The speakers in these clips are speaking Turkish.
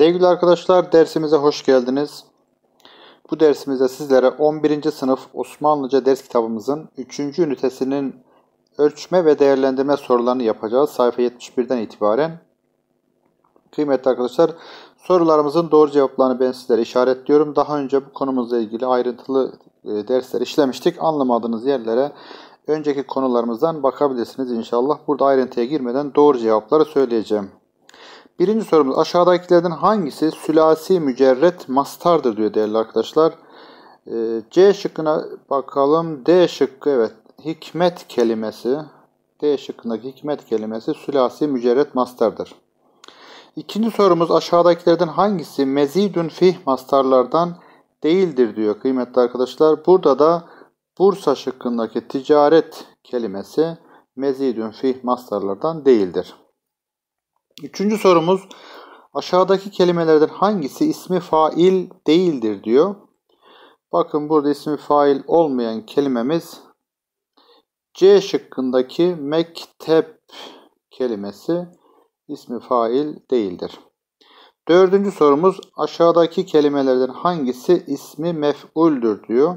Sevgili arkadaşlar dersimize hoş geldiniz. Bu dersimizde sizlere 11. sınıf Osmanlıca ders kitabımızın 3. ünitesinin ölçme ve değerlendirme sorularını yapacağız. Sayfa 71'den itibaren. Kıymetli arkadaşlar sorularımızın doğru cevaplarını ben sizlere işaretliyorum. Daha önce bu konumuzla ilgili ayrıntılı e, dersler işlemiştik. Anlamadığınız yerlere önceki konularımızdan bakabilirsiniz inşallah. Burada ayrıntıya girmeden doğru cevapları söyleyeceğim. Birinci sorumuz aşağıdakilerden hangisi sülasi mücerret mastardır diyor değerli arkadaşlar. Ee, C şıkkına bakalım. D şıkkı evet hikmet kelimesi. D şıkkındaki hikmet kelimesi sülasi mücerret mastardır. İkinci sorumuz aşağıdakilerden hangisi mezidün fih mastarlardan değildir diyor kıymetli arkadaşlar. Burada da Bursa şıkkındaki ticaret kelimesi mezidün fih mastarlardan değildir. Üçüncü sorumuz aşağıdaki kelimelerden hangisi ismi fail değildir diyor. Bakın burada ismi fail olmayan kelimemiz C şıkkındaki mektep kelimesi ismi fail değildir. Dördüncü sorumuz aşağıdaki kelimelerden hangisi ismi mef'uldür diyor.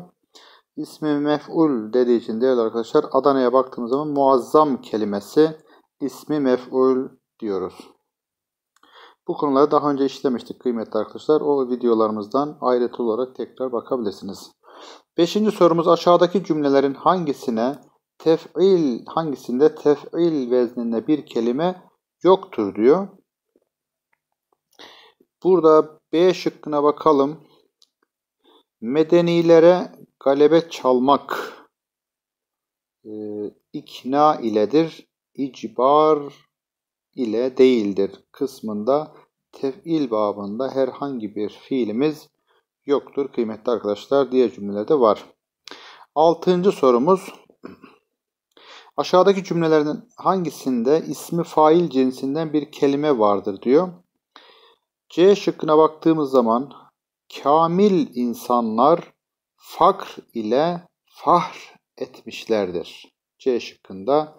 İsmi mef'ul dediği için değerli arkadaşlar Adana'ya baktığımız zaman muazzam kelimesi ismi mef'ul diyoruz. Bu konuları daha önce işlemiştik kıymetli arkadaşlar. O videolarımızdan ayrıntı olarak tekrar bakabilirsiniz. Beşinci sorumuz aşağıdaki cümlelerin hangisine tef'il hangisinde tef'il vezninde bir kelime yoktur diyor. Burada B şıkkına bakalım. Medenilere galebe çalmak e, ikna iledir. İcbar ile değildir kısmında tef'il babında herhangi bir fiilimiz yoktur kıymetli arkadaşlar diye cümlede var. Altıncı sorumuz aşağıdaki cümlelerin hangisinde ismi fail cinsinden bir kelime vardır diyor. C şıkkına baktığımız zaman kamil insanlar fakr ile fahr etmişlerdir. C şıkkında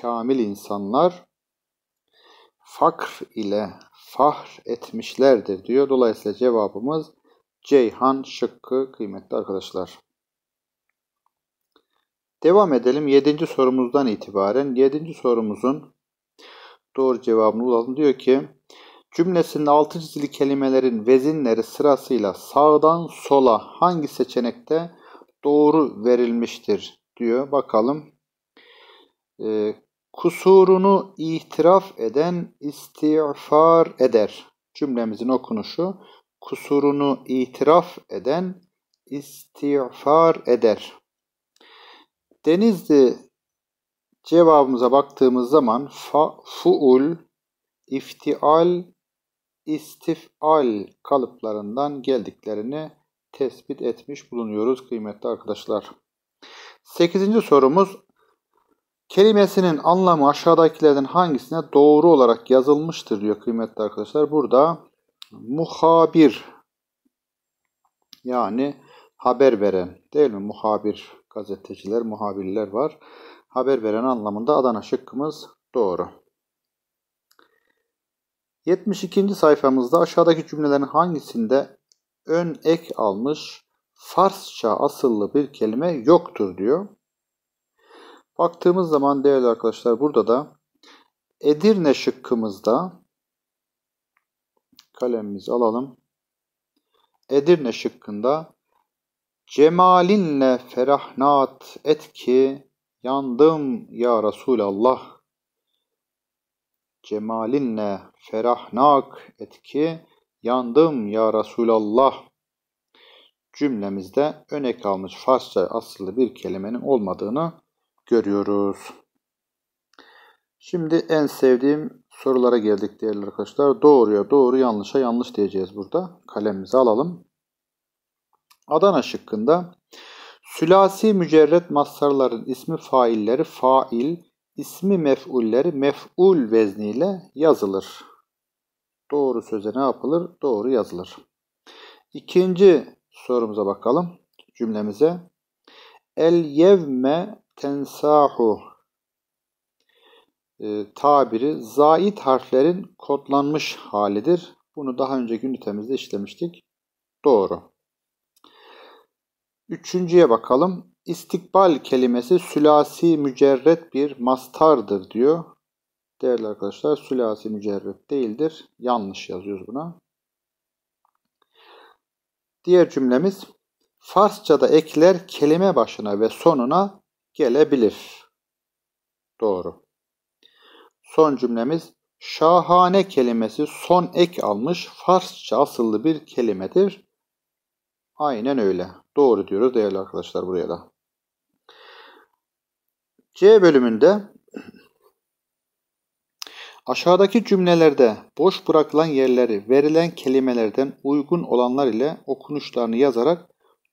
kamil insanlar fakr ile fahr etmişlerdir diyor. Dolayısıyla cevabımız Ceyhan şıkkı kıymetli arkadaşlar. Devam edelim 7. sorumuzdan itibaren. 7. sorumuzun doğru cevabını bulalım. Diyor ki Cümlesinde altı çizili kelimelerin vezinleri sırasıyla sağdan sola hangi seçenekte doğru verilmiştir diyor. Bakalım e, kusurunu itiraf eden istiğfar eder. Cümlemizin okunuşu kusurunu itiraf eden istiğfar eder. Denizli cevabımıza baktığımız zaman fa, fuul, iftial, istifal kalıplarından geldiklerini tespit etmiş bulunuyoruz kıymetli arkadaşlar. Sekizinci sorumuz Kelimesinin anlamı aşağıdakilerden hangisine doğru olarak yazılmıştır diyor kıymetli arkadaşlar. Burada muhabir yani haber veren değil mi? Muhabir gazeteciler, muhabirler var. Haber veren anlamında Adana şıkkımız doğru. 72. sayfamızda aşağıdaki cümlelerin hangisinde ön ek almış Farsça asıllı bir kelime yoktur diyor. Baktığımız zaman değerli arkadaşlar burada da Edirne şıkkımızda kalemimizi alalım. Edirne şıkkında Cemalinle ferahnat et ki yandım ya Resulallah. Cemalinle ferahnak et ki yandım ya Resulallah cümlemizde öne kalmış Farsça asıllı bir kelimenin olmadığını görüyoruz. Şimdi en sevdiğim sorulara geldik değerli arkadaşlar. Doğruya doğru, yanlışa yanlış diyeceğiz burada. Kalemimizi alalım. Adana şıkkında sülasi mücerret mastarların ismi failleri fail, ismi mef'ulleri mef'ul vezniyle yazılır. Doğru söze ne yapılır? Doğru yazılır. İkinci sorumuza bakalım cümlemize. El yevme tensahu ee, tabiri zait harflerin kodlanmış halidir. Bunu daha önceki ünitemizde işlemiştik. Doğru. Üçüncüye bakalım. İstikbal kelimesi sülasi mücerret bir mastardır diyor. Değerli arkadaşlar sülasi mücerret değildir. Yanlış yazıyoruz buna. Diğer cümlemiz Farsçada ekler kelime başına ve sonuna gelebilir. Doğru. Son cümlemiz şahane kelimesi son ek almış Farsça asıllı bir kelimedir. Aynen öyle. Doğru diyoruz değerli arkadaşlar buraya da. C bölümünde aşağıdaki cümlelerde boş bırakılan yerleri verilen kelimelerden uygun olanlar ile okunuşlarını yazarak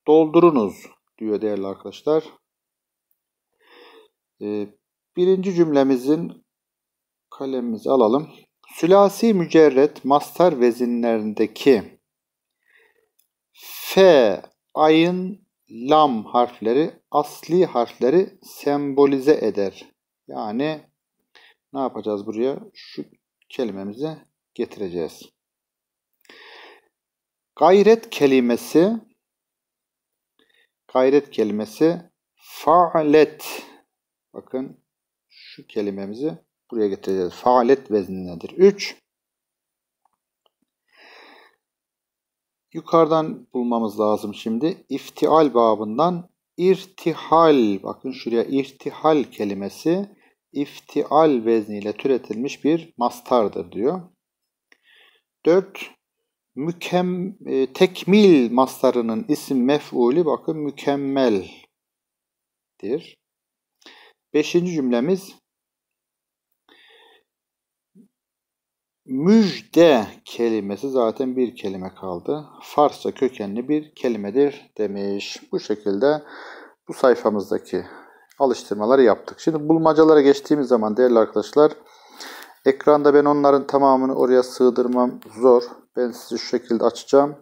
doldurunuz diyor değerli arkadaşlar. Ee, birinci cümlemizin kalemimizi alalım. Sülasi mücerret mastar vezinlerindeki F, ayın, lam harfleri asli harfleri sembolize eder. Yani ne yapacağız buraya? Şu kelimemizi getireceğiz. Gayret kelimesi gayret kelimesi falet. Bakın şu kelimemizi buraya getireceğiz. Faalet veznindedir. 3. Yukarıdan bulmamız lazım şimdi. İftial babından irtihal. Bakın şuraya irtihal kelimesi iftial vezniyle türetilmiş bir mastardır diyor. 4. Mükem, e, tekmil mastarının isim mef'uli bakın mükemmeldir. Beşinci cümlemiz müjde kelimesi zaten bir kelime kaldı. Farsça kökenli bir kelimedir demiş. Bu şekilde bu sayfamızdaki alıştırmaları yaptık. Şimdi bulmacalara geçtiğimiz zaman değerli arkadaşlar ekranda ben onların tamamını oraya sığdırmam zor. Ben sizi şu şekilde açacağım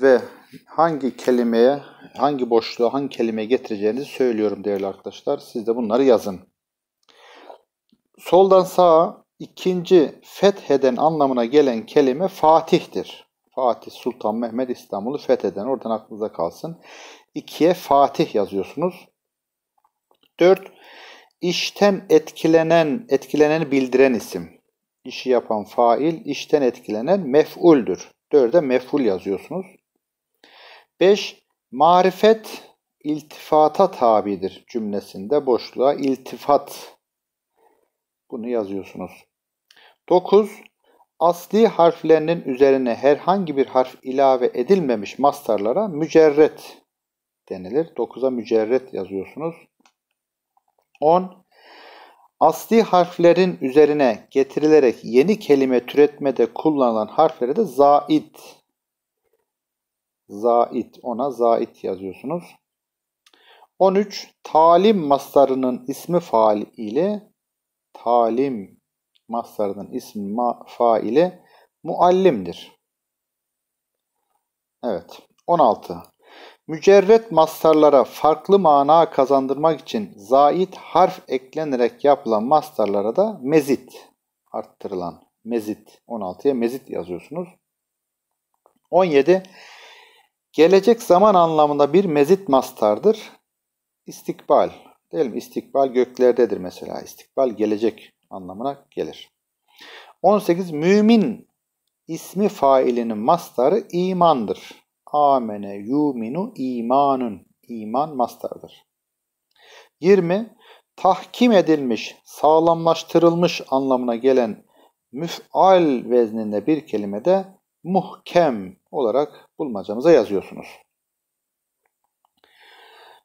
ve hangi kelimeye, hangi boşluğa hangi kelimeye getireceğinizi söylüyorum değerli arkadaşlar. Siz de bunları yazın. Soldan sağa ikinci fetheden anlamına gelen kelime Fatih'tir. Fatih Sultan Mehmet İstanbul'u fetheden. Oradan aklınıza kalsın. İkiye Fatih yazıyorsunuz. Dört, işten etkilenen, etkileneni bildiren isim. İşi yapan fail, işten etkilenen mef'uldür. Dörde mef'ul yazıyorsunuz. 5. Marifet iltifata tabidir cümlesinde boşluğa iltifat. Bunu yazıyorsunuz. 9. Asli harflerinin üzerine herhangi bir harf ilave edilmemiş mastarlara mücerret denilir. 9'a mücerret yazıyorsunuz. 10. Asli harflerin üzerine getirilerek yeni kelime türetmede kullanılan harflere de zaid Zait ona zait yazıyorsunuz. 13. Talim mastarının ismi faali ile talim mastarının ismi ma, faile muallimdir. Evet. 16. Mücerret mastarlara farklı mana kazandırmak için zait harf eklenerek yapılan mastarlara da mezit arttırılan mezit 16'ya mezit yazıyorsunuz. 17 Gelecek zaman anlamında bir mezit mastardır. İstikbal. Değil mi? İstikbal göklerdedir mesela. İstikbal gelecek anlamına gelir. 18. Mümin ismi failinin mastarı imandır. Amene yuminu imanun. İman mastardır. 20. Tahkim edilmiş, sağlamlaştırılmış anlamına gelen müf'al vezninde bir kelime de muhkem olarak bulmacamıza yazıyorsunuz.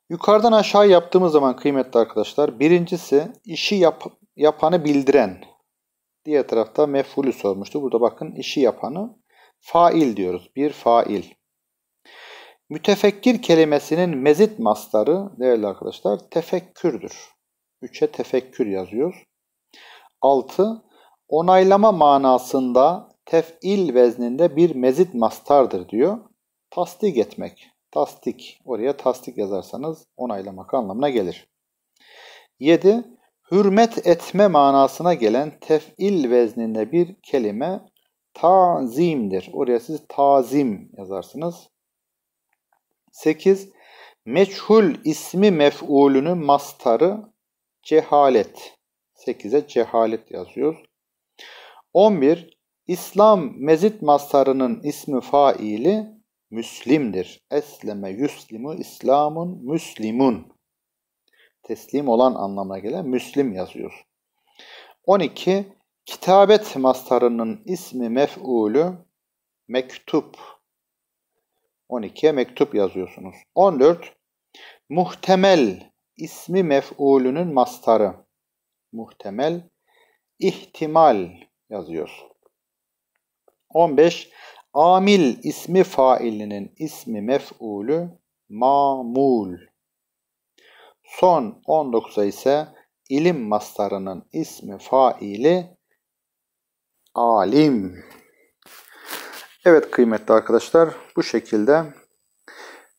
Yukarıdan aşağı yaptığımız zaman kıymetli arkadaşlar birincisi işi yap, yapanı bildiren. Diğer tarafta mef'ulü sormuştu. Burada bakın işi yapanı fail diyoruz. Bir fail. Mütefekkir kelimesinin mezit masları değerli arkadaşlar tefekkürdür. 3'e tefekkür yazıyor. Altı Onaylama manasında tef'il vezninde bir mezit mastardır diyor. Tasdik etmek. Tasdik. Oraya tasdik yazarsanız onaylamak anlamına gelir. 7. Hürmet etme manasına gelen tef'il vezninde bir kelime tazimdir. Oraya siz tazim yazarsınız. 8. Meçhul ismi mef'ulünü mastarı cehalet. 8'e cehalet yazıyoruz. 11. İslam mezit mastarının ismi faili Müslim'dir. Esleme yüslimu İslamın Müslimun. Teslim olan anlamına gelen Müslim yazıyoruz. 12. Kitabet mastarının ismi mef'ulü mektup. 12'ye mektup yazıyorsunuz. 14. Muhtemel ismi mef'ulünün mastarı. Muhtemel ihtimal yazıyorsunuz. 15. Amil ismi failinin ismi mef'ulü mamul. Son 19'a ise ilim mastarının ismi faili alim. Evet kıymetli arkadaşlar bu şekilde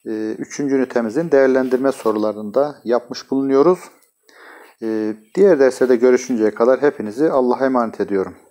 3. E, ünitemizin değerlendirme sorularında yapmış bulunuyoruz. E, diğer derslerde görüşünceye kadar hepinizi Allah'a emanet ediyorum.